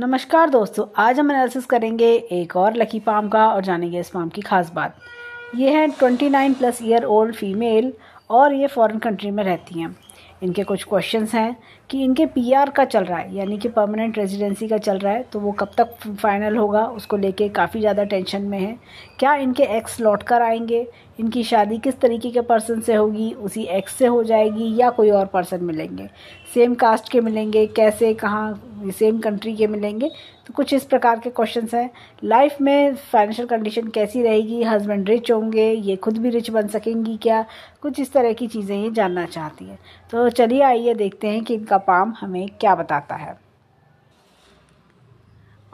नमस्कार दोस्तों आज हम एनालिसिस करेंगे एक और लकी पाम का और जानेंगे इस पाम की खास बात ये है 29 प्लस ईयर ओल्ड फीमेल और ये फॉरेन कंट्री में रहती हैं इनके कुछ क्वेश्चन हैं कि इनके पीआर का चल रहा है यानी कि परमानेंट रेजिडेंसी का चल रहा है तो वो कब तक फाइनल होगा उसको लेके काफ़ी ज़्यादा टेंशन में है क्या इनके एक्स लौट कर आएंगे इनकी शादी किस तरीके के पर्सन से होगी उसी एक्स से हो जाएगी या कोई और पर्सन मिलेंगे सेम कास्ट के मिलेंगे कैसे कहाँ सेम कंट्री के मिलेंगे तो कुछ इस प्रकार के क्वेश्चन हैं लाइफ में फाइनेंशियल कंडीशन कैसी रहेगी हस्बैंड रिच होंगे ये खुद भी रिच बन सकेंगी क्या कुछ इस तरह की चीज़ें ये जानना चाहती हैं तो चलिए आइए देखते हैं कि इनका पाम हमें क्या बताता है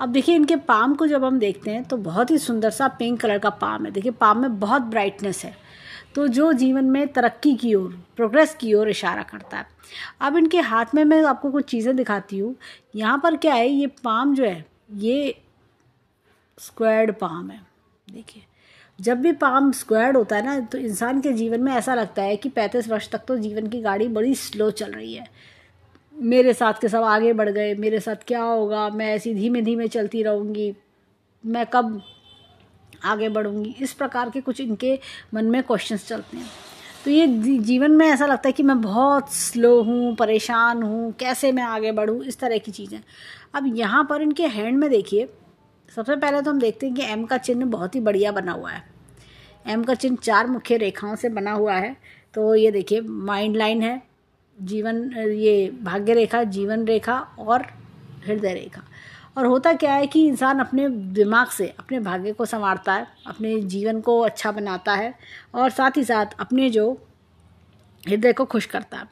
अब देखिए इनके पाम को जब हम देखते हैं तो बहुत ही सुंदर सा पिंक कलर का पाम है देखिए पाम में बहुत ब्राइटनेस है तो जो जीवन में तरक्की की ओर प्रोग्रेस की ओर इशारा करता है अब इनके हाथ में मैं आपको कुछ चीज़ें दिखाती हूँ यहाँ पर क्या है ये पाम जो है ये स्क्वायर्ड पाम है देखिए जब भी पाम स्क्वायर्ड होता है ना तो इंसान के जीवन में ऐसा लगता है कि पैंतीस वर्ष तक तो जीवन की गाड़ी बड़ी स्लो चल रही है मेरे साथ के सब आगे बढ़ गए मेरे साथ क्या होगा मैं ऐसी धीमे धीमे चलती रहूँगी मैं कब आगे बढ़ूँगी इस प्रकार के कुछ इनके मन में क्वेश्चंस चलते हैं तो ये जीवन में ऐसा लगता है कि मैं बहुत स्लो हूँ परेशान हूँ कैसे मैं आगे बढ़ूँ इस तरह की चीज़ें अब यहाँ पर इनके हैंड में देखिए सबसे पहले तो हम देखते हैं कि एम का चिन्ह बहुत ही बढ़िया बना हुआ है एम का चिन्ह चार मुख्य रेखाओं से बना हुआ है तो ये देखिए माइंड लाइन है जीवन ये भाग्य रेखा जीवन रेखा और हृदय रेखा और होता क्या है कि इंसान अपने दिमाग से अपने भाग्य को संवारता है अपने जीवन को अच्छा बनाता है और साथ ही साथ अपने जो हृदय को खुश करता है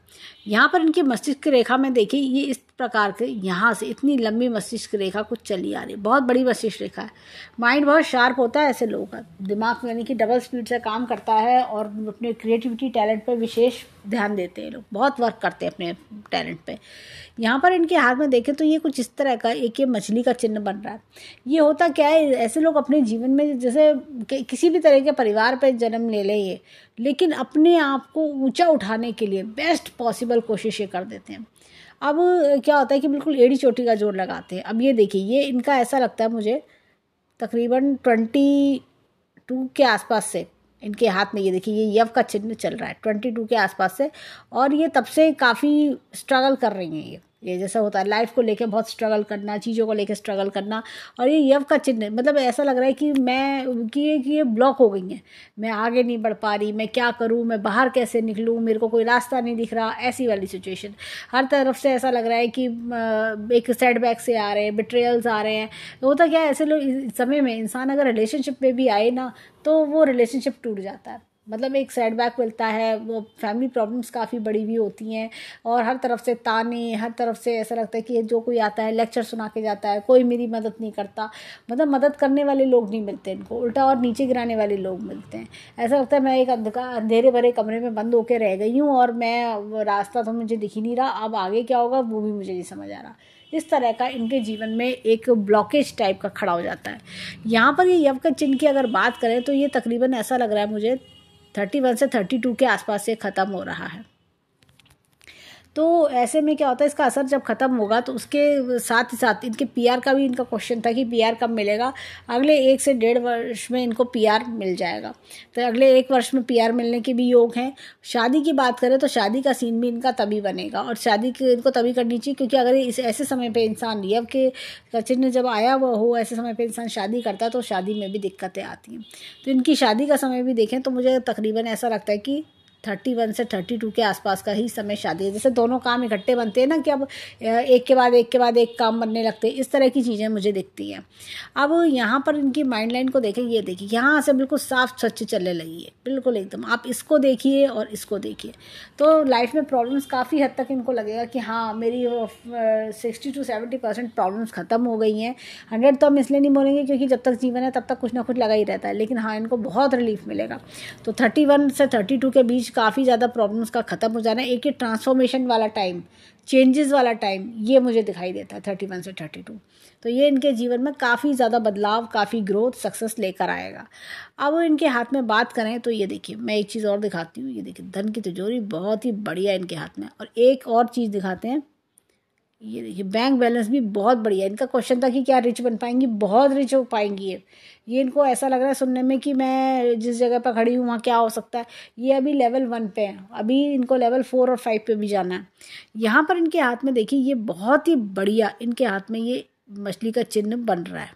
यहाँ पर इनकी मस्तिष्क रेखा में देखिए ये इस प्रकार के यहाँ से इतनी लंबी मस्तिष्क रेखा कुछ चली आ रही है बहुत बड़ी मस्तिष्क रेखा है माइंड बहुत शार्प होता है ऐसे लोगों का दिमाग यानी कि डबल स्पीड से काम करता है और अपने क्रिएटिविटी टैलेंट पर विशेष ध्यान देते हैं लोग बहुत वर्क करते हैं अपने टैलेंट पर यहाँ पर इनके हाथ में देखें तो ये कुछ इस तरह का एक ये मछली का चिन्ह बन रहा है ये होता क्या है ऐसे लोग अपने जीवन में जैसे किसी भी तरह के परिवार पर जन्म ले लें लेकिन अपने आप को ऊँचा उठाने के लिए बेस्ट पॉसिबल पॉसिबल कोशिशें कर देते हैं अब क्या होता है कि बिल्कुल एड़ी चोटी का जोड़ लगाते हैं अब ये देखिए ये इनका ऐसा लगता है मुझे तकरीबन ट्वेंटी टू के आसपास से इनके हाथ में ये देखिए ये यव का चिन्ह चल रहा है ट्वेंटी टू के आसपास से और ये तब से काफ़ी स्ट्रगल कर रही हैं ये ये जैसा होता है लाइफ को लेके बहुत स्ट्रगल करना चीज़ों को लेके स्ट्रगल करना और ये यव का चिन्ह मतलब ऐसा लग रहा है कि मैं कि ये कि ये ब्लॉक हो गई हैं मैं आगे नहीं बढ़ पा रही मैं क्या करूँ मैं बाहर कैसे निकलूँ मेरे को कोई रास्ता नहीं दिख रहा ऐसी वाली सिचुएशन हर तरफ से ऐसा लग रहा है कि एक सेटबैक से आ रहे हैं बिट्रेयल्स आ रहे हैं तो होता क्या है ऐसे लोग समय में इंसान अगर रिलेशनशिप में भी आए ना तो वो रिलेशनशिप टूट जाता है मतलब एक सेटबैक मिलता है वो फैमिली प्रॉब्लम्स काफ़ी बड़ी भी होती हैं और हर तरफ से ताने हर तरफ से ऐसा लगता है कि जो कोई आता है लेक्चर सुना के जाता है कोई मेरी मदद नहीं करता मतलब मदद करने वाले लोग नहीं मिलते इनको उल्टा और नीचे गिराने वाले लोग मिलते हैं ऐसा लगता है मैं एक अंधेरे भरे कमरे में बंद होकर रह गई हूँ और मैं रास्ता तो मुझे दिख ही नहीं रहा अब आगे क्या होगा वो भी मुझे नहीं समझ आ रहा इस तरह का इनके जीवन में एक ब्लॉकेज टाइप का खड़ा हो जाता है यहाँ पर ये यवक चिन्ह की अगर बात करें तो ये तकरीबन ऐसा लग रहा है मुझे थर्टी वन से थर्टी टू के आसपास ये ख़त्म हो रहा है तो ऐसे में क्या होता है इसका असर जब ख़त्म होगा तो उसके साथ ही साथ इनके पीआर का भी इनका क्वेश्चन था कि पीआर कब मिलेगा अगले एक से डेढ़ वर्ष में इनको पीआर मिल जाएगा तो अगले एक वर्ष में पीआर मिलने के भी योग हैं शादी की बात करें तो शादी का सीन भी इनका तभी बनेगा और शादी की इनको तभी करनी चाहिए क्योंकि अगर इस ऐसे समय पर इंसान रियव के चिन्ह जब आया हुआ हो ऐसे समय पर इंसान शादी करता है तो शादी में भी दिक्कतें आती हैं तो इनकी शादी का समय भी देखें तो मुझे तकरीबन ऐसा लगता है कि थर्टी वन से थर्टी टू के आसपास का ही समय शादी है जैसे दोनों काम इकट्ठे बनते हैं ना कि अब एक के बाद एक के बाद एक काम बनने लगते हैं इस तरह की चीज़ें मुझे दिखती हैं अब यहाँ पर इनकी माइंड लाइन को देखें ये देखिए यहाँ से बिल्कुल साफ स्वच्छ चलने लगी है बिल्कुल एकदम आप इसको देखिए और इसको देखिए तो लाइफ में प्रॉब्लम्स काफ़ी हद तक इनको लगेगा कि हाँ मेरी sixty to seventy percent problems ख़त्म हो गई हैं हंड्रेड तो हम इसलिए नहीं बोलेंगे क्योंकि जब तक जीवन है तब तक कुछ ना कुछ लगा ही रहता है लेकिन हाँ इनको बहुत रिलीफ मिलेगा तो थर्टी वन से थर्टी टू के बीच काफ़ी ज़्यादा प्रॉब्लम्स का ख़त्म हो जाना एक ही ट्रांसफॉर्मेशन वाला टाइम चेंजेस वाला टाइम ये मुझे दिखाई देता है थर्टी वन से थर्टी टू तो ये इनके जीवन में काफ़ी ज़्यादा बदलाव काफ़ी ग्रोथ सक्सेस लेकर आएगा अब इनके हाथ में बात करें तो ये देखिए मैं एक चीज़ और दिखाती हूँ ये देखिए धन की तिजोरी बहुत ही बढ़िया इनके हाथ में और एक और चीज़ दिखाते हैं ये देखिए बैंक बैलेंस भी बहुत बढ़िया इनका क्वेश्चन था कि क्या रिच बन पाएंगी बहुत रिच हो पाएंगी ये ये इनको ऐसा लग रहा है सुनने में कि मैं जिस जगह पर खड़ी हूँ वहाँ क्या हो सकता है ये अभी लेवल वन पे है अभी इनको लेवल फोर और फाइव पे भी जाना है यहाँ पर इनके हाथ में देखिए ये बहुत ही बढ़िया इनके हाथ में ये मछली का चिन्ह बन रहा है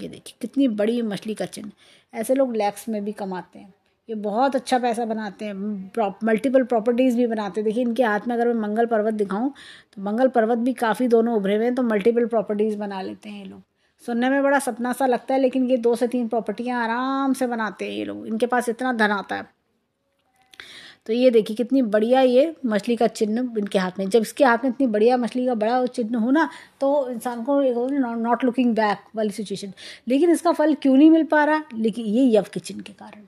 ये देखिए कितनी बड़ी मछली का चिन्ह ऐसे लोग लैक्स में भी कमाते हैं ये बहुत अच्छा पैसा बनाते हैं प्रॉप, मल्टीपल प्रॉपर्टीज़ भी बनाते हैं देखिए इनके हाथ में अगर मैं मंगल पर्वत दिखाऊं तो मंगल पर्वत भी काफ़ी दोनों उभरे हुए हैं तो मल्टीपल प्रॉपर्टीज़ बना लेते हैं ये लोग सुनने में बड़ा सपना सा लगता है लेकिन ये दो से तीन प्रॉपर्टियाँ आराम से बनाते हैं ये लोग इनके पास इतना धन आता है तो ये देखिए कितनी बढ़िया ये मछली का चिन्ह इनके हाथ में जब इसके हाथ में इतनी बढ़िया मछली का बड़ा चिन्ह हो ना तो इंसान को नॉट लुकिंग बैक वाली सिचुएशन लेकिन इसका फल क्यों नहीं मिल पा रहा लेकिन ये यव के चिन्ह के कारण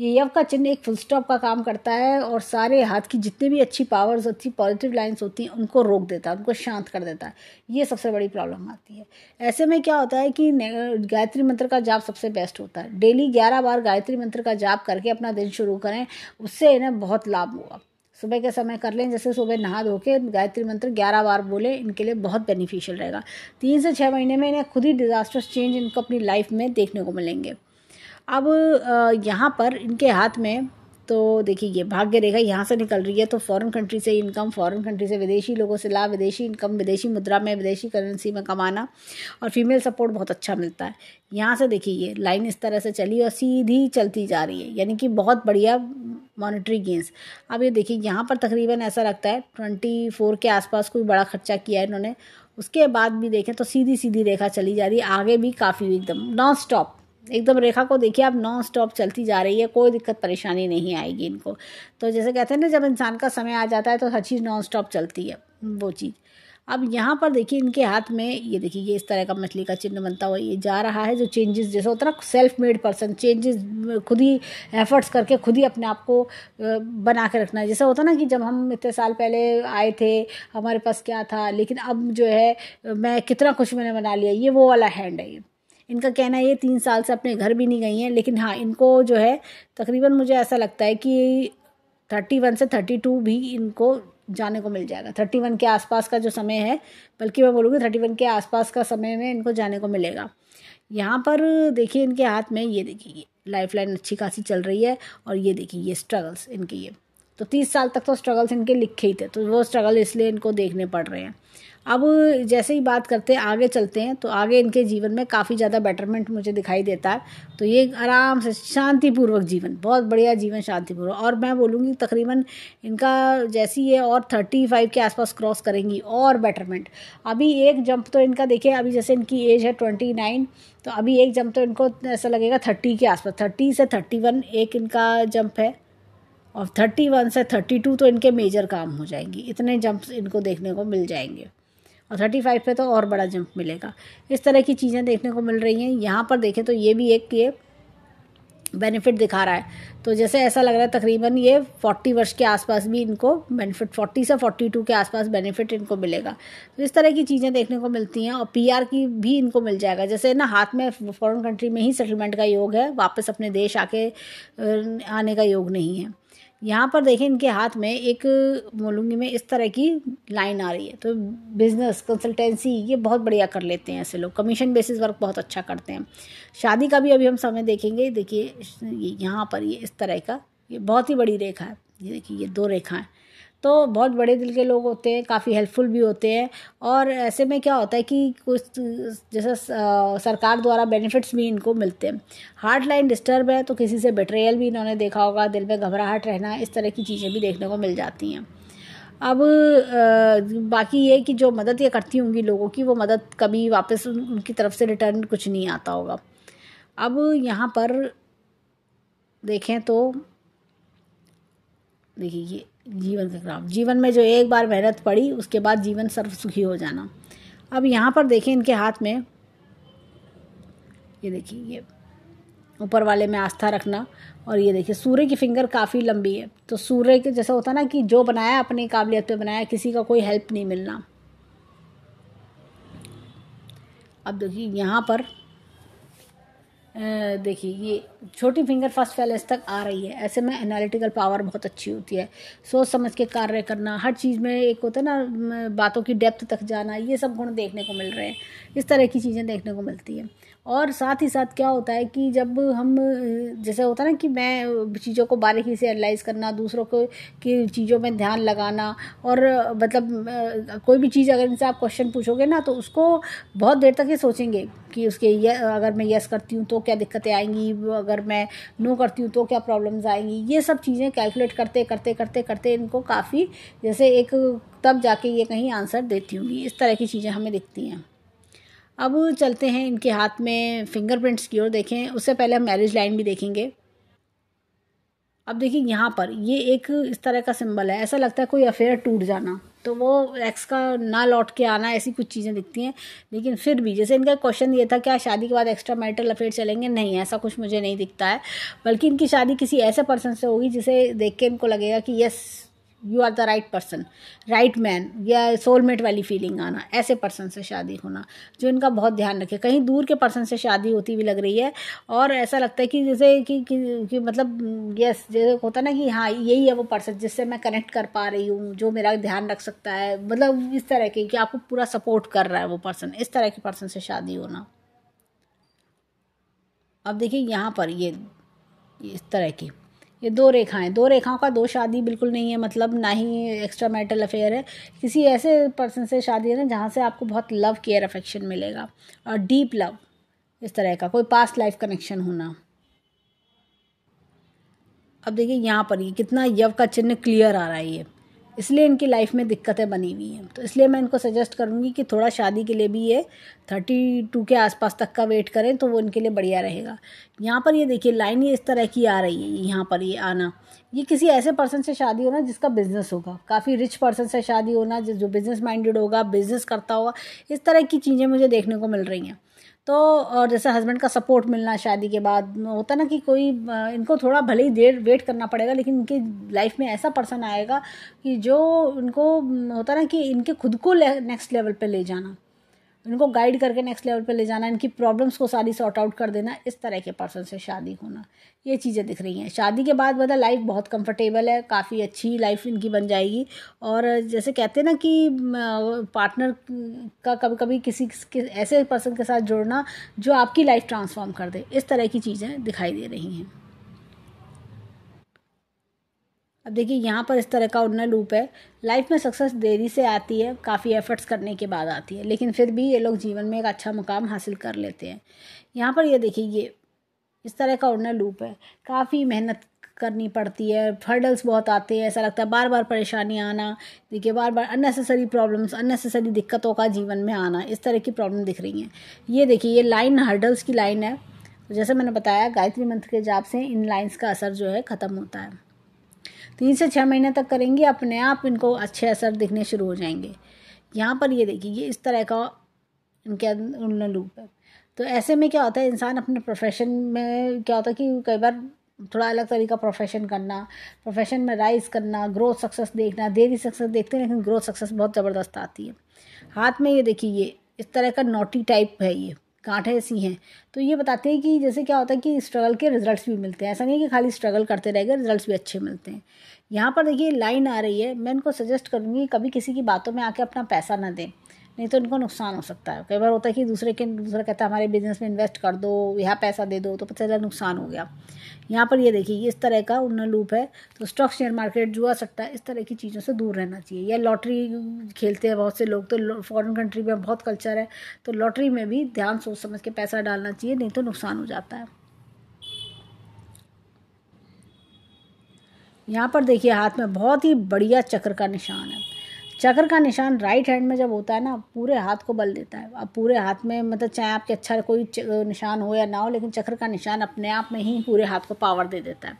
ये यव का चिन्ह एक फुल स्टॉप का काम करता है और सारे हाथ की जितनी भी अच्छी पावर्स होती हैं पॉजिटिव लाइंस होती हैं उनको रोक देता है उनको शांत कर देता है ये सबसे बड़ी प्रॉब्लम आती है ऐसे में क्या होता है कि गायत्री मंत्र का जाप सबसे बेस्ट होता है डेली ग्यारह बार गायत्री मंत्र का जाप करके अपना दिन शुरू करें उससे इन्हें बहुत लाभ होगा सुबह के समय कर लें जैसे सुबह नहा धो के गायत्री मंत्र ग्यारह बार बोले इनके लिए बहुत बेनिफिशियल रहेगा तीन से छः महीने में इन्हें खुद ही डिज़ास्टर्स चेंज इनको अपनी लाइफ में देखने को मिलेंगे अब यहाँ पर इनके हाथ में तो देखिए ये भाग्य रेखा यहाँ से निकल रही है तो फॉरेन कंट्री से इनकम फॉरेन कंट्री से विदेशी लोगों से लाभ विदेशी इनकम विदेशी मुद्रा में विदेशी करेंसी में कमाना और फीमेल सपोर्ट बहुत अच्छा मिलता है यहाँ से देखिए ये लाइन इस तरह से चली और सीधी चलती जा रही है यानी कि बहुत बढ़िया मॉनेटरी गेंस अब ये देखिए यहाँ पर तकरीबन ऐसा लगता है ट्वेंटी फोर के आसपास कोई बड़ा खर्चा किया है इन्होंने उसके बाद भी देखें तो सीधी सीधी रेखा चली जा रही है आगे भी काफ़ी एकदम नॉन स्टॉप एकदम रेखा को देखिए आप नॉन स्टॉप चलती जा रही है कोई दिक्कत परेशानी नहीं आएगी इनको तो जैसे कहते हैं ना जब इंसान का समय आ जाता है तो हर चीज़ नॉन स्टॉप चलती है वो चीज़ अब यहाँ पर देखिए इनके हाथ में ये देखिए ये इस तरह का मछली का चिन्ह बनता हुआ ये जा रहा है जो चेंजेस जैसे होता है ना सेल्फ मेड पर्सन चेंजेस खुद ही एफर्ट्स करके खुद ही अपने आप को बना के रखना है जैसे होता ना कि जब हम इतने साल पहले आए थे हमारे पास क्या था लेकिन अब जो है मैं कितना कुछ मैंने बना लिया ये वो वाला हैंड है ये इनका कहना ये तीन साल से अपने घर भी नहीं गई हैं लेकिन हाँ इनको जो है तकरीबन मुझे ऐसा लगता है कि थर्टी वन से थर्टी टू भी इनको जाने को मिल जाएगा थर्टी वन के आसपास का जो समय है बल्कि मैं बोलूँगी थर्टी वन के आसपास का समय में इनको जाने को मिलेगा यहाँ पर देखिए इनके हाथ में ये देखिए लाइफ लाइन अच्छी खासी चल रही है और ये देखिए ये स्ट्रगल्स इनके ये तो तीस साल तक तो स्ट्रगल्स इनके लिखे ही थे तो वो स्ट्रगल इसलिए इनको देखने पड़ रहे हैं अब जैसे ही बात करते हैं आगे चलते हैं तो आगे इनके जीवन में काफ़ी ज़्यादा बेटरमेंट मुझे दिखाई देता है तो ये आराम से शांतिपूर्वक जीवन बहुत बढ़िया जीवन शांतिपूर्वक और मैं बोलूँगी तकरीबन इनका जैसी ये और थर्टी फाइव के आसपास क्रॉस करेंगी और बेटरमेंट अभी एक जंप तो इनका देखिए अभी जैसे इनकी एज है ट्वेंटी नाइन तो अभी एक जंप तो इनको ऐसा लगेगा थर्टी के आसपास थर्टी से थर्टी वन एक इनका जंप है और थर्टी वन से थर्टी टू तो इनके मेजर काम हो जाएंगी इतने जंप्स इनको देखने को मिल जाएंगे और थर्टी फाइव पर तो और बड़ा जंप मिलेगा इस तरह की चीज़ें देखने को मिल रही हैं यहाँ पर देखें तो ये भी एक ये बेनिफिट दिखा रहा है तो जैसे ऐसा लग रहा है तकरीबन ये फोर्टी वर्ष के आसपास भी इनको बेनिफिट फोर्टी से फोर्टी टू के आसपास बेनिफिट इनको मिलेगा तो इस तरह की चीज़ें देखने को मिलती हैं और पीआर की भी इनको मिल जाएगा जैसे ना हाथ में फॉरेन कंट्री में ही सेटलमेंट का योग है वापस अपने देश आके आने का योग नहीं है यहाँ पर देखें इनके हाथ में एक बोलूँगी में इस तरह की लाइन आ रही है तो बिज़नेस कंसल्टेंसी ये बहुत बढ़िया कर लेते हैं ऐसे लोग कमीशन बेसिस वर्क बहुत अच्छा करते हैं शादी का भी अभी हम समय देखेंगे देखिए यहाँ पर ये इस तरह का ये बहुत ही बड़ी रेखा है ये देखिए ये दो रेखाएँ तो बहुत बड़े दिल के लोग होते हैं काफ़ी हेल्पफुल भी होते हैं और ऐसे में क्या होता है कि कुछ जैसा सरकार द्वारा बेनिफिट्स भी इनको मिलते हैं हार्ट लाइन डिस्टर्ब है तो किसी से बेटरेयल भी इन्होंने देखा होगा दिल में घबराहट रहना इस तरह की चीज़ें भी देखने को मिल जाती हैं अब बाकी ये कि जो मदद ये करती होंगी लोगों की वो मदद कभी वापस उनकी तरफ से रिटर्न कुछ नहीं आता होगा अब यहाँ पर देखें तो देखिए जीवन का ग्राफ जीवन में जो एक बार मेहनत पड़ी उसके बाद जीवन सर्व सुखी हो जाना अब यहाँ पर देखें इनके हाथ में ये देखिए ये ऊपर वाले में आस्था रखना और ये देखिए सूर्य की फिंगर काफ़ी लंबी है तो सूर्य के जैसा होता ना कि जो बनाया अपनी काबिलियत पे बनाया किसी का कोई हेल्प नहीं मिलना अब देखिए यहाँ पर देखिए ये छोटी फिंगर फर्स्ट फैलेस तक आ रही है ऐसे में एनालिटिकल पावर बहुत अच्छी होती है सोच समझ के कार्य करना हर चीज़ में एक होता है ना बातों की डेप्थ तक जाना ये सब गुण देखने को मिल रहे हैं इस तरह की चीज़ें देखने को मिलती हैं और साथ ही साथ क्या होता है कि जब हम जैसे होता है ना कि मैं चीज़ों को बारीकी से एनालाइज करना दूसरों को की चीज़ों में ध्यान लगाना और मतलब कोई भी चीज़ अगर इनसे आप क्वेश्चन पूछोगे ना तो उसको बहुत देर तक ये सोचेंगे कि उसके ये अगर मैं यस करती हूँ तो क्या दिक्कतें आएंगी अगर मैं नो करती हूँ तो क्या प्रॉब्लम्स आएंगी ये सब चीज़ें कैलकुलेट करते करते करते करते इनको काफ़ी जैसे एक तब जाके ये कहीं आंसर देती होंगी इस तरह की चीज़ें हमें दिखती हैं अब चलते हैं इनके हाथ में फिंगरप्रिंट्स की ओर देखें उससे पहले हम मैरिज लाइन भी देखेंगे अब देखिए यहाँ पर ये एक इस तरह का सिंबल है ऐसा लगता है कोई अफेयर टूट जाना तो वो एक्स का ना लौट के आना ऐसी कुछ चीज़ें दिखती हैं लेकिन फिर भी जैसे इनका क्वेश्चन ये था क्या शादी के बाद एक्स्ट्रा मैरिटल अफेयर चलेंगे नहीं ऐसा कुछ मुझे नहीं दिखता है बल्कि इनकी शादी किसी ऐसे पर्सन से होगी जिसे देख के इनको लगेगा कि yes you are the right person right man या सोलमेट वाली फीलिंग आना ऐसे पर्सन से शादी होना जो इनका बहुत ध्यान रखे कहीं दूर के पर्सन से शादी होती हुई लग रही है और ऐसा लगता है कि जैसे कि, कि, कि मतलब यस जैसे होता ना कि हाँ यही है वो पर्सन जिससे मैं कनेक्ट कर पा रही हूँ जो मेरा ध्यान रख सकता है मतलब इस तरह के कि आपको पूरा सपोर्ट कर रहा है वो पर्सन इस तरह के पर्सन से शादी होना अब देखिए यहाँ पर ये इस तरह की ये दो रेखाएं दो रेखाओं का दो शादी बिल्कुल नहीं है मतलब ना ही एक्स्ट्रा मैरिटल अफेयर है किसी ऐसे पर्सन से शादी है ना जहाँ से आपको बहुत लव केयर अफेक्शन मिलेगा और डीप लव इस तरह का कोई पास्ट लाइफ कनेक्शन होना अब देखिए यहाँ पर ये कितना यव का चिन्ह क्लियर आ रहा है ये इसलिए इनकी लाइफ में दिक्कतें बनी हुई हैं तो इसलिए मैं इनको सजेस्ट करूँगी कि थोड़ा शादी के लिए भी ये थर्टी टू के आसपास तक का वेट करें तो वो इनके लिए बढ़िया रहेगा यहाँ पर ये देखिए लाइन ये इस तरह की आ रही है यहाँ पर ये आना ये किसी ऐसे पर्सन से शादी होना जिसका बिज़नेस होगा काफ़ी रिच पर्सन से शादी होना जो बिज़नेस माइंडेड होगा बिज़नेस करता होगा इस तरह की चीज़ें मुझे देखने को मिल रही हैं तो और जैसे हस्बैंड का सपोर्ट मिलना शादी के बाद होता ना कि कोई इनको थोड़ा भले ही देर वेट करना पड़ेगा लेकिन इनकी लाइफ में ऐसा पर्सन आएगा कि जो इनको होता ना कि इनके खुद को नेक्स्ट लेवल पे ले जाना इनको गाइड करके नेक्स्ट लेवल पे ले जाना इनकी प्रॉब्लम्स को सारी सॉर्ट आउट कर देना इस तरह के पर्सन से शादी होना ये चीज़ें दिख रही हैं शादी के बाद मतलब लाइफ बहुत कंफर्टेबल है काफ़ी अच्छी लाइफ इनकी बन जाएगी और जैसे कहते हैं ना कि पार्टनर का कभी कभी किसी ऐसे पर्सन के साथ जुड़ना जो आपकी लाइफ ट्रांसफॉर्म कर दे इस तरह की चीज़ें दिखाई दे रही हैं अब देखिए यहाँ पर इस तरह का उड़ना लूप है लाइफ में सक्सेस देरी से आती है काफ़ी एफर्ट्स करने के बाद आती है लेकिन फिर भी ये लोग जीवन में एक अच्छा मुकाम हासिल कर लेते हैं यहाँ पर ये देखिए ये इस तरह का उड़ना लूप है काफ़ी मेहनत करनी पड़ती है हर्डल्स बहुत आते हैं ऐसा लगता है बार बार परेशानी आना देखिए बार बार अननेसेसरी प्रॉब्लम्स अननेसेसरी दिक्कतों का जीवन में आना इस तरह की प्रॉब्लम दिख रही हैं ये देखिए ये लाइन हर्डल्स की लाइन है जैसे मैंने बताया गायत्री मंत्र के जाप से इन लाइन्स का असर जो है ख़त्म होता है तीन से छः महीने तक करेंगे अपने आप इनको अच्छे असर दिखने शुरू हो जाएंगे यहाँ पर ये देखिए ये इस तरह का इनके अंदर लूप है तो ऐसे में क्या होता है इंसान अपने प्रोफेशन में क्या होता है कि कई बार थोड़ा अलग तरीका प्रोफेशन करना प्रोफेशन में राइज करना ग्रोथ सक्सेस देखना देरी सक्सेस देखते हैं लेकिन ग्रोथ सक्सेस बहुत ज़बरदस्त आती है हाथ में ये देखिए ये इस तरह का नोटी टाइप है ये गांठें ऐसी हैं तो ये बताते हैं कि जैसे क्या होता है कि स्ट्रगल के रिजल्ट्स भी मिलते हैं ऐसा नहीं है कि खाली स्ट्रगल करते रह गए रिजल्ट्स भी अच्छे मिलते हैं यहाँ पर देखिए लाइन आ रही है मैं इनको सजेस्ट करूँगी कभी किसी की बातों में आके अपना पैसा ना दें नहीं तो इनको नुकसान हो सकता है कई बार होता है कि दूसरे के दूसरा कहता है हमारे बिजनेस में इन्वेस्ट कर दो यहाँ पैसा दे दो तो पता चला नुकसान हो गया यहाँ पर ये देखिए इस तरह का उन लूप है तो स्टॉक शेयर मार्केट जुआ सट्टा इस तरह की चीज़ों से दूर रहना चाहिए या लॉटरी खेलते हैं बहुत से लोग तो फॉरेन कंट्री में बहुत कल्चर है तो लॉटरी में भी ध्यान सोच समझ के पैसा डालना चाहिए नहीं तो नुकसान हो जाता है यहाँ पर देखिए हाथ में बहुत ही बढ़िया चक्र का निशान है चक्र का निशान राइट हैंड में जब होता है ना पूरे हाथ को बल देता है अब पूरे हाथ में मतलब चाहे आपके अच्छा कोई निशान हो या ना हो लेकिन चक्र का निशान अपने आप में ही पूरे हाथ को पावर दे देता है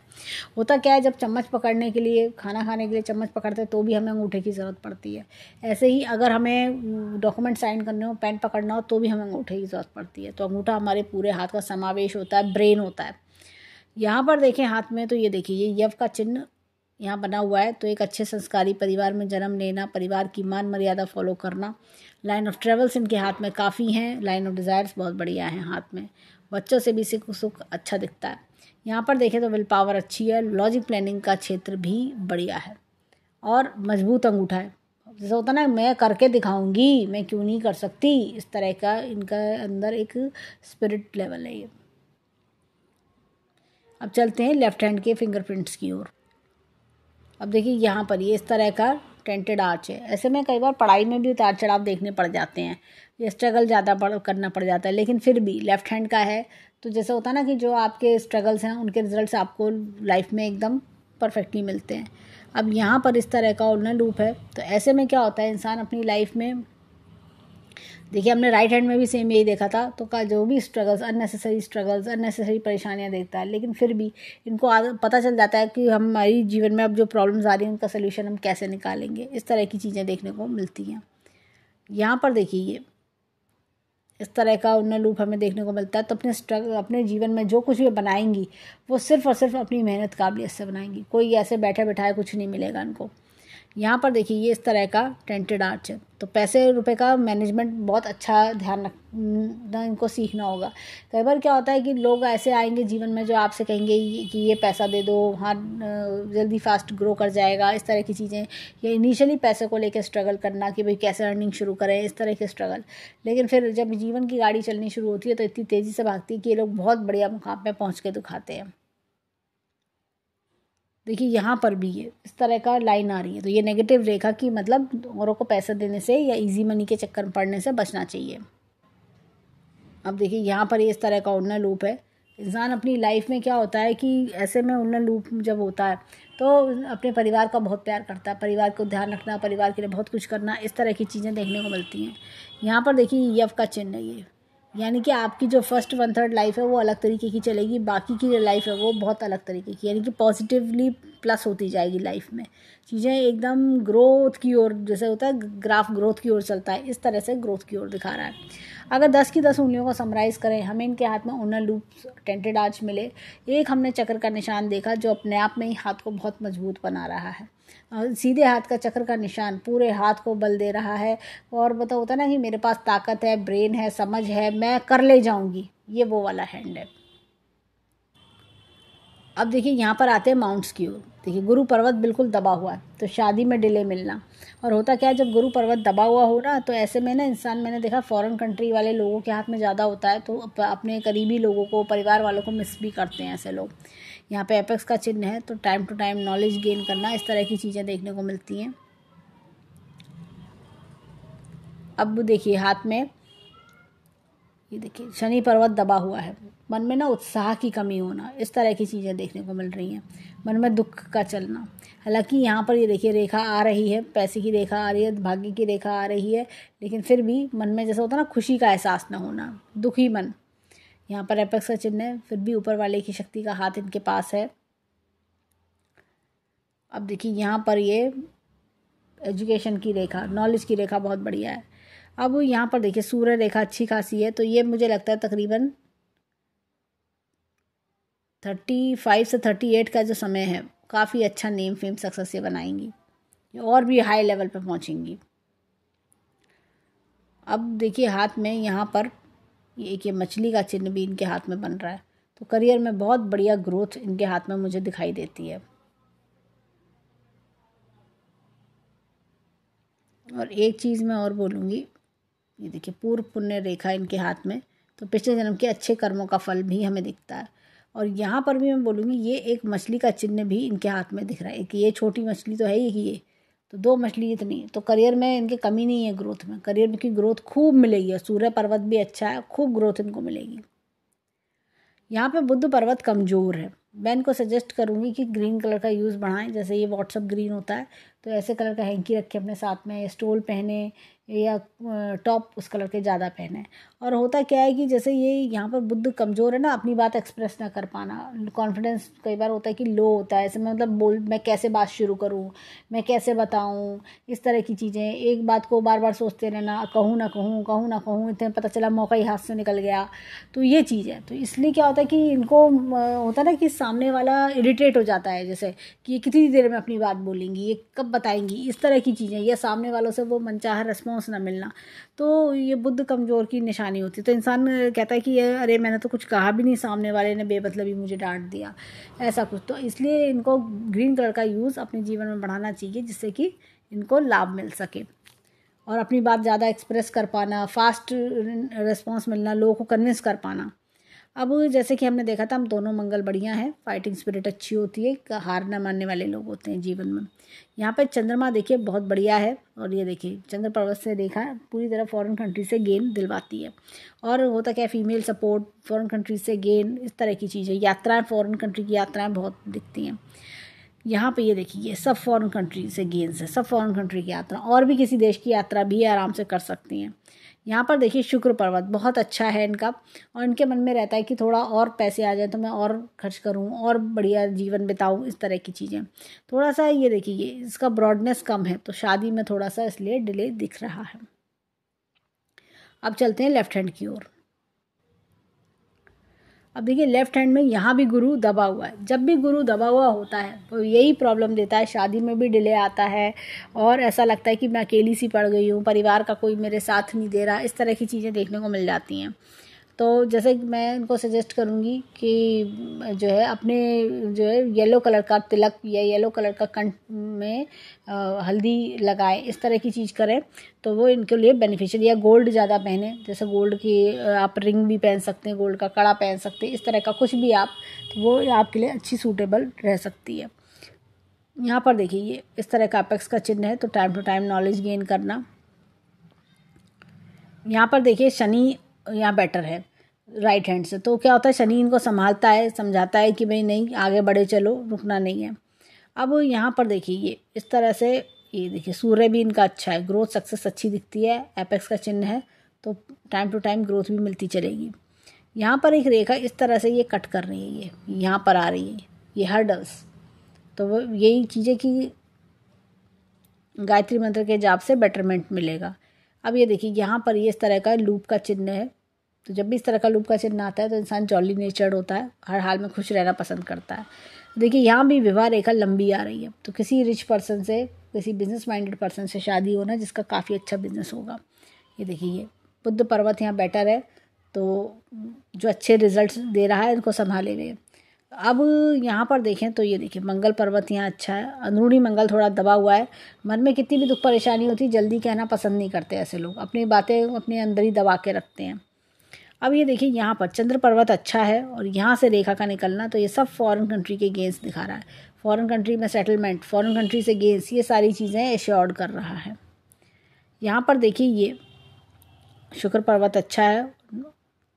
होता क्या है जब चम्मच पकड़ने के लिए खाना खाने के लिए चम्मच पकड़ते हैं तो भी हमें अंगूठे की ज़रूरत पड़ती है ऐसे ही अगर हमें डॉक्यूमेंट साइन करने हो पेन पकड़ना हो तो भी हमें अंगूठे की ज़रूरत पड़ती है तो अंगूठा हमारे पूरे हाथ का समावेश होता है ब्रेन होता है यहाँ पर देखें हाथ में तो ये देखिए ये यव का चिन्ह यहाँ बना हुआ है तो एक अच्छे संस्कारी परिवार में जन्म लेना परिवार की मान मर्यादा फॉलो करना लाइन ऑफ ट्रेवल्स इनके हाथ में काफ़ी हैं लाइन ऑफ डिज़ायर्स बहुत बढ़िया हैं हाथ में बच्चों से भी सुख सुख अच्छा दिखता है यहाँ पर देखें तो विल पावर अच्छी है लॉजिक प्लानिंग का क्षेत्र भी बढ़िया है और मजबूत अंगूठा है जैसे होता ना मैं करके दिखाऊंगी मैं क्यों नहीं कर सकती इस तरह का इनका अंदर एक स्पिरिट लेवल है ये अब चलते हैं लेफ्ट हैंड के फिंगरप्रिंट्स की ओर अब देखिए यहाँ पर ये इस तरह का टेंटेड आर्च है ऐसे में कई बार पढ़ाई में भी उतार चढ़ाव देखने पड़ जाते हैं ये स्ट्रगल ज़्यादा पड़ करना पड़ जाता है लेकिन फिर भी लेफ्ट हैंड का है तो जैसे होता है ना कि जो आपके स्ट्रगल्स हैं उनके रिजल्ट्स आपको लाइफ में एकदम परफेक्टली मिलते हैं अब यहाँ पर इस तरह का ओल्डन रूप है तो ऐसे में क्या होता है इंसान अपनी लाइफ में देखिए हमने राइट हैंड में भी सेम यही देखा था तो का जो भी स्ट्रगल्स अननेसेसरी स्ट्रगल्स अननेसेसरी परेशानियाँ देखता है लेकिन फिर भी इनको पता चल जाता है कि हमारी जीवन में अब जो प्रॉब्लम्स आ रही हैं उनका सोल्यूशन हम कैसे निकालेंगे इस तरह की चीज़ें देखने को मिलती हैं यहाँ पर देखिए ये इस तरह का उन लूप हमें देखने को मिलता है तो अपने स्ट्रगल अपने जीवन में जो कुछ भी बनाएंगी वो सिर्फ और सिर्फ अपनी मेहनत काबिलियत से बनाएंगी कोई ऐसे बैठे बैठाए कुछ नहीं मिलेगा उनको यहाँ पर देखिए ये इस तरह का टेंटेड आर्च है तो पैसे रुपए का मैनेजमेंट बहुत अच्छा ध्यान रखना इनको सीखना होगा कई बार क्या होता है कि लोग ऐसे आएंगे जीवन में जो आपसे कहेंगे कि ये पैसा दे दो हाँ जल्दी फास्ट ग्रो कर जाएगा इस तरह की चीज़ें या इनिशियली पैसे को लेकर स्ट्रगल करना कि भाई कैसे अर्निंग शुरू करें इस तरह के स्ट्रगल लेकिन फिर जब जीवन की गाड़ी चलनी शुरू होती है तो इतनी तेज़ी से भागती है कि ये लोग बहुत बढ़िया मुकाम पर पहुँच के दिखाते हैं देखिए यहाँ पर भी ये इस तरह का लाइन आ रही है तो ये नेगेटिव रेखा की मतलब औरों को पैसा देने से या इजी मनी के चक्कर में पड़ने से बचना चाहिए अब देखिए यहाँ पर इस तरह का उड़ना लूप है इंसान अपनी लाइफ में क्या होता है कि ऐसे में उड़ना लूप जब होता है तो अपने परिवार का बहुत प्यार करता है परिवार को ध्यान रखना परिवार के लिए बहुत कुछ करना इस तरह की चीज़ें देखने को मिलती हैं यहाँ पर देखिए यव e का चिन्ह है ये यानी कि आपकी जो फर्स्ट वन थर्ड लाइफ है वो अलग तरीके की चलेगी बाकी की जो लाइफ है वो बहुत अलग तरीके की यानी कि पॉजिटिवली प्लस होती जाएगी लाइफ में चीज़ें एकदम ग्रोथ की ओर जैसे होता है ग्राफ ग्रोथ की ओर चलता है इस तरह से ग्रोथ की ओर दिखा रहा है अगर दस की दस उंगलियों को समराइज़ करें हमें इनके हाथ में ओनर लूप टेंटेड आर्च मिले एक हमने चक्र का निशान देखा जो अपने आप में ही हाथ को बहुत मजबूत बना रहा है सीधे हाथ का चक्र का निशान पूरे हाथ को बल दे रहा है और मतलब होता ना कि मेरे पास ताकत है ब्रेन है समझ है मैं कर ले जाऊंगी ये वो वाला हैंड है अब देखिए यहाँ पर आते हैं माउंट्स की ओर देखिए गुरु पर्वत बिल्कुल दबा हुआ है तो शादी में डिले मिलना और होता क्या है जब गुरु पर्वत दबा हुआ हो ना तो ऐसे में ना इंसान मैंने देखा फॉरेन कंट्री वाले लोगों के हाथ में ज़्यादा होता है तो अपने करीबी लोगों को परिवार वालों को मिस भी करते हैं ऐसे लोग यहाँ पे एपेक्स का चिन्ह है तो time to time knowledge gain करना इस तरह की चीज़ें देखने को मिलती हैं अब देखिए हाथ में ये देखिए शनि पर्वत दबा हुआ है मन में ना उत्साह की कमी होना इस तरह की चीज़ें देखने को मिल रही हैं मन में दुख का चलना हालांकि यहाँ पर ये देखिए रेखा आ रही है पैसे की रेखा आ रही है भाग्य की रेखा आ रही है लेकिन फिर भी मन में जैसा होता है ना खुशी का एहसास ना होना दुखी मन यहाँ पर एपेक्स का चिन्ह है फिर भी ऊपर वाले की शक्ति का हाथ इनके पास है अब देखिए यहाँ पर ये एजुकेशन की रेखा नॉलेज की रेखा बहुत बढ़िया है अब यहाँ पर देखिए सूर्य रेखा अच्छी खासी है तो ये मुझे लगता है तकरीबन थर्टी फाइव से थर्टी एट का जो समय है काफ़ी अच्छा नेम फेम सक्सेस ये बनाएंगी और भी हाई लेवल पर पहुँचेंगी अब देखिए हाथ में यहाँ पर ये एक ये मछली का चिन्ह भी इनके हाथ में बन रहा है तो करियर में बहुत बढ़िया ग्रोथ इनके हाथ में मुझे दिखाई देती है और एक चीज़ मैं और बोलूँगी ये देखिए पूर्व पुण्य रेखा इनके हाथ में तो पिछले जन्म के अच्छे कर्मों का फल भी हमें दिखता है और यहाँ पर भी मैं बोलूँगी ये एक मछली का चिन्ह भी इनके हाथ में दिख रहा है कि ये छोटी मछली तो है ही ये तो दो मछली इतनी तो करियर में इनकी कमी नहीं है ग्रोथ में करियर में की ग्रोथ खूब मिलेगी और सूर्य पर्वत भी अच्छा है खूब ग्रोथ इनको मिलेगी यहाँ पे बुद्ध पर्वत कमज़ोर है मैं इनको सजेस्ट करूँगी कि ग्रीन कलर का यूज़ बढ़ाएं जैसे ये व्हाट्सअप ग्रीन होता है तो ऐसे कलर का हैंकी रखें अपने साथ में स्टोल पहने या टॉप उस कलर के ज़्यादा पहने और होता क्या है कि जैसे ये यहाँ पर बुद्ध कमज़ोर है ना अपनी बात एक्सप्रेस ना कर पाना कॉन्फिडेंस कई बार होता है कि लो होता है ऐसे में मतलब बोल मैं कैसे बात शुरू करूँ मैं कैसे बताऊँ इस तरह की चीज़ें एक बात को बार बार सोचते रहना कहूँ ना कहूँ कहूँ ना कहूँ इतने पता चला मौका ही हाथ से निकल गया तो ये चीज़ है तो इसलिए क्या होता है कि इनको होता है ना कि सामने वाला इरीटेट हो जाता है जैसे कि ये कितनी देर में अपनी बात बोलेंगी ये कब बताएंगी इस तरह की चीज़ें यह सामने वालों से वो मनचाह रिस्पॉन्स उससे ना मिलना तो ये बुद्ध कमज़ोर की निशानी होती है तो इंसान कहता है कि अरे मैंने तो कुछ कहा भी नहीं सामने वाले ने ही मुझे डांट दिया ऐसा कुछ तो इसलिए इनको ग्रीन कलर का यूज़ अपने जीवन में बढ़ाना चाहिए जिससे कि इनको लाभ मिल सके और अपनी बात ज़्यादा एक्सप्रेस कर पाना फास्ट रिस्पॉन्स मिलना लोगों को कन्विंस कर पाना अब जैसे कि हमने देखा था हम दोनों मंगल बढ़िया हैं फाइटिंग स्पिरिट अच्छी होती है हार न मानने वाले लोग होते हैं जीवन में यहाँ पर चंद्रमा देखिए बहुत बढ़िया है और ये देखिए चंद्र पर्वत से देखा पूरी तरह फॉरेन कंट्री से गेन दिलवाती है और होता क्या है फीमेल सपोर्ट फॉरेन कंट्री से गेन इस तरह की चीज़ें यात्राएं फॉरेन कंट्री की यात्राएं बहुत दिखती हैं यहाँ पे ये देखिए सब फॉरेन कंट्री से गेंस है सब फॉरेन कंट्री की यात्रा और भी किसी देश की यात्रा भी आराम से कर सकती हैं यहाँ पर देखिए शुक्र पर्वत बहुत अच्छा है इनका और इनके मन में रहता है कि थोड़ा और पैसे आ जाए तो मैं और खर्च करूँ और बढ़िया जीवन बिताऊँ इस तरह की चीज़ें थोड़ा सा ये देखिए इसका ब्रॉडनेस कम है तो शादी में थोड़ा सा इसलिए डिले दिख रहा है अब चलते हैं लेफ्ट हैंड की ओर अब देखिए लेफ्ट हैंड में यहाँ भी गुरु दबा हुआ है जब भी गुरु दबा हुआ होता है तो यही प्रॉब्लम देता है शादी में भी डिले आता है और ऐसा लगता है कि मैं अकेली सी पड़ गई हूँ परिवार का कोई मेरे साथ नहीं दे रहा इस तरह की चीज़ें देखने को मिल जाती हैं तो जैसे मैं उनको सजेस्ट करूँगी कि जो है अपने जो है येलो कलर का तिलक या येलो कलर का कंठ में हल्दी लगाएं इस तरह की चीज़ करें तो वो इनके लिए बेनिफिशियल या गोल्ड ज़्यादा पहने जैसे गोल्ड की आप रिंग भी पहन सकते हैं गोल्ड का कड़ा पहन सकते हैं इस तरह का कुछ भी आप तो वो आपके लिए अच्छी सूटेबल रह सकती है यहाँ पर देखिए ये इस तरह का अपेक्स का चिन्ह है तो time to time knowledge gain करना यहाँ पर देखिए शनि यहाँ बेटर है राइट हैंड से तो क्या होता है शनि इनको संभालता है समझाता है कि भाई नहीं आगे बढ़े चलो रुकना नहीं है अब यहाँ पर देखिए ये इस तरह से ये देखिए सूर्य भी इनका अच्छा है ग्रोथ सक्सेस अच्छी दिखती है एपेक्स का चिन्ह है तो टाइम टू टाइम ग्रोथ भी मिलती चलेगी यहाँ पर एक रेखा इस तरह से ये कट कर रही है ये यहाँ पर आ रही है ये हर्डल्स तो वो यही चीज़ें कि गायत्री मंत्र के जाप से बेटरमेंट मिलेगा अब ये देखिए यहाँ पर ये इस तरह का लूप का चिन्ह है तो जब भी इस तरह का लूप का चिन्ह आता है तो इंसान जॉली नेचर्ड होता है हर हाल में खुश रहना पसंद करता है तो देखिए यहाँ भी विवाह रेखा लंबी आ रही है तो किसी रिच पर्सन से किसी बिजनेस माइंडेड पर्सन से शादी होना जिसका काफ़ी अच्छा बिजनेस होगा ये देखिए ये बुद्ध पर्वत यहाँ बेटर है तो जो अच्छे रिजल्ट दे रहा है इनको संभाले हुए अब यहाँ पर देखें तो ये देखिए मंगल पर्वत यहाँ अच्छा है अंदरूनी मंगल थोड़ा दबा हुआ है मन में कितनी भी दुख परेशानी होती जल्दी कहना पसंद नहीं करते ऐसे लोग अपनी बातें अपने अंदर ही दबा के रखते हैं अब ये देखिए यहाँ पर चंद्र पर्वत अच्छा है और यहाँ से रेखा का निकलना तो ये सब फॉरेन कंट्री के गेंस दिखा रहा है फॉरेन कंट्री में सेटलमेंट फॉरेन कंट्री से गेंस ये सारी चीज़ें एश्योर्ड कर रहा है यहाँ पर देखिए ये शुक्र पर्वत अच्छा है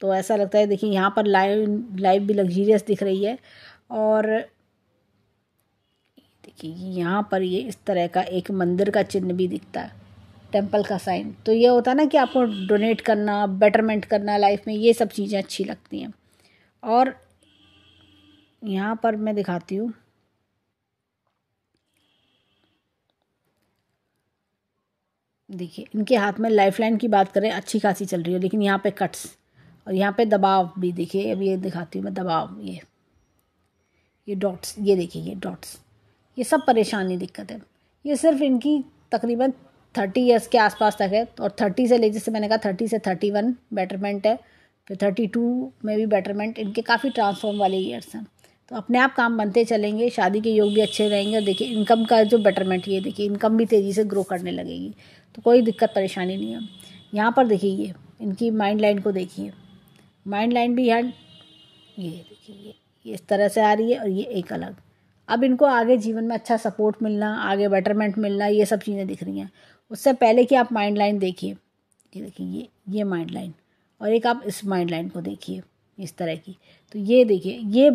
तो ऐसा लगता है देखिए यहाँ पर लाइव लाइव भी लग्जीरियस दिख रही है और देखिए यहाँ पर ये इस तरह का एक मंदिर का चिन्ह भी दिखता है टेम्पल का साइन तो ये होता है ना कि आपको डोनेट करना बेटरमेंट करना लाइफ में ये सब चीज़ें अच्छी लगती हैं और यहाँ पर मैं दिखाती हूँ देखिए इनके हाथ में लाइफलाइन की बात करें अच्छी खासी चल रही है लेकिन यहाँ पे कट्स और यहाँ पे दबाव भी देखिए अब ये दिखाती हूँ मैं दबाव ये ये डॉट्स ये देखिए ये डॉट्स ये सब परेशानी दिक्कत है ये सिर्फ इनकी तकरीबन थर्टी ईयर्स के आसपास तक है और थर्टी से ले जैसे मैंने कहा थर्टी से थर्टी वन बेटरमेंट है फिर थर्टी टू में भी बेटरमेंट इनके काफ़ी ट्रांसफॉर्म वाले ईयर्स हैं तो अपने आप काम बनते चलेंगे शादी के योग भी अच्छे रहेंगे और देखिए इनकम का जो बेटरमेंट ये देखिए इनकम भी तेज़ी से ग्रो करने लगेगी तो कोई दिक्कत परेशानी नहीं है यहाँ पर देखिए ये इनकी माइंड लाइन को देखिए माइंड लाइन भी यहाँ ये देखिए ये ये इस तरह से आ रही है और ये एक अलग अब इनको आगे जीवन में अच्छा सपोर्ट मिलना आगे बेटरमेंट मिलना ये सब चीज़ें दिख रही हैं उससे पहले कि आप माइंड लाइन देखिए ये देखिए ये ये माइंड लाइन और एक आप इस माइंड लाइन को देखिए इस तरह की तो ये देखिए ये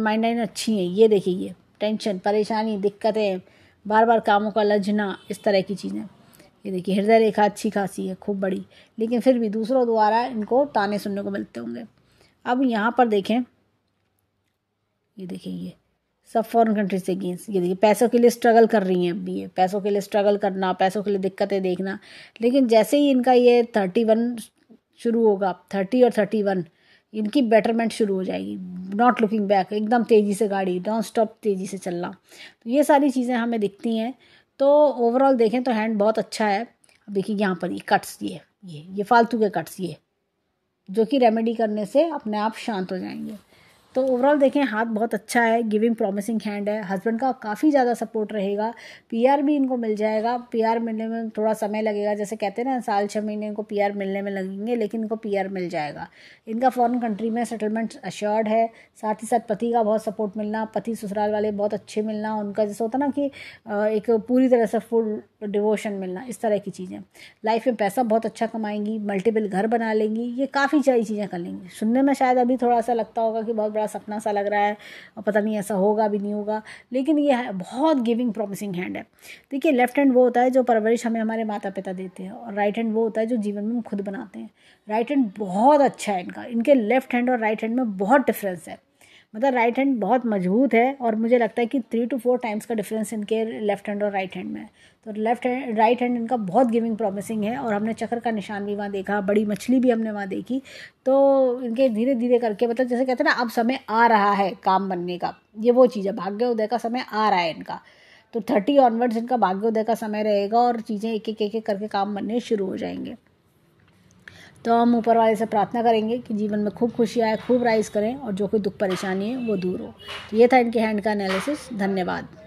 माइंड लाइन अच्छी है ये देखिए ये टेंशन परेशानी दिक्कतें बार बार कामों का लजना इस तरह की चीज़ें ये देखिए हृदय रेखा अच्छी खासी है खूब बड़ी लेकिन फिर भी दूसरों द्वारा इनको ताने सुनने को मिलते होंगे अब यहाँ पर देखें ये देखिए ये सब फॉरेन कंट्रीज से अगेंस्ट ये देखिए पैसों के लिए स्ट्रगल कर रही हैं अब भी ये पैसों के लिए स्ट्रगल करना पैसों के लिए दिक्कतें देखना लेकिन जैसे ही इनका ये थर्टी वन शुरू होगा थर्टी और थर्टी वन इनकी बेटरमेंट शुरू हो जाएगी नॉट लुकिंग बैक एकदम तेज़ी से गाड़ी नॉन स्टॉप तेज़ी से चलना तो ये सारी चीज़ें हमें दिखती हैं तो ओवरऑल देखें तो हैंड बहुत अच्छा है अब देखिए यहाँ पर ये कट्स ये ये ये फालतू के कट्स ये जो कि रेमेडी करने से अपने आप शांत हो जाएंगे तो ओवरऑल देखें हाथ बहुत अच्छा है गिविंग प्रॉमिसिंग हैंड है हस्बैंड का काफ़ी ज़्यादा सपोर्ट रहेगा पीआर भी इनको मिल जाएगा पीआर मिलने में थोड़ा समय लगेगा जैसे कहते हैं ना साल छः महीने इनको पीआर मिलने में लगेंगे लेकिन इनको पीआर मिल जाएगा इनका फॉरेन कंट्री में सेटलमेंट अश्योर्ड है साथ ही साथ पति का बहुत सपोर्ट मिलना पति ससुराल वाले बहुत अच्छे मिलना उनका जैसे होता ना कि एक पूरी तरह से फुल डिवोशन मिलना इस तरह की चीज़ें लाइफ में पैसा बहुत अच्छा कमाएंगी मल्टीपल घर बना लेंगी ये काफ़ी सारी चीज़ें कर लेंगी सुनने में शायद अभी थोड़ा सा लगता होगा कि बहुत बड़ा बड़ा सपना सा लग रहा है पता नहीं ऐसा होगा भी नहीं होगा लेकिन ये है बहुत गिविंग प्रॉमिसिंग हैंड है देखिए लेफ्ट हैंड वो होता है जो परवरिश हमें हमारे माता पिता देते हैं और राइट हैंड वो होता है जो जीवन में हम खुद बनाते हैं राइट हैंड बहुत अच्छा है इनका इनके लेफ्ट हैंड और राइट हैंड में बहुत डिफरेंस है मतलब राइट हैंड बहुत मजबूत है और मुझे लगता है कि थ्री टू फोर टाइम्स का डिफरेंस इनके लेफ्ट हैंड और राइट हैंड में तो लेफ्ट हैंड राइट हैंड इनका बहुत गिविंग प्रॉमिसिंग है और हमने चक्र का निशान भी वहाँ देखा बड़ी मछली भी हमने वहाँ देखी तो इनके धीरे धीरे करके मतलब जैसे कहते हैं ना अब समय आ रहा है काम बनने का ये वो चीज़ है भाग्योदय का समय आ रहा है इनका तो थर्टी ऑनवर्ड्स इनका भाग्योदय का समय रहेगा और चीज़ें एक एक एक एक करके काम बनने शुरू हो जाएंगे तो हम ऊपर वाले से प्रार्थना करेंगे कि जीवन में खूब खुशी आए खूब राइज करें और जो कोई दुख परेशानी है वो दूर हो तो ये था इनके हैंड का एनालिसिस धन्यवाद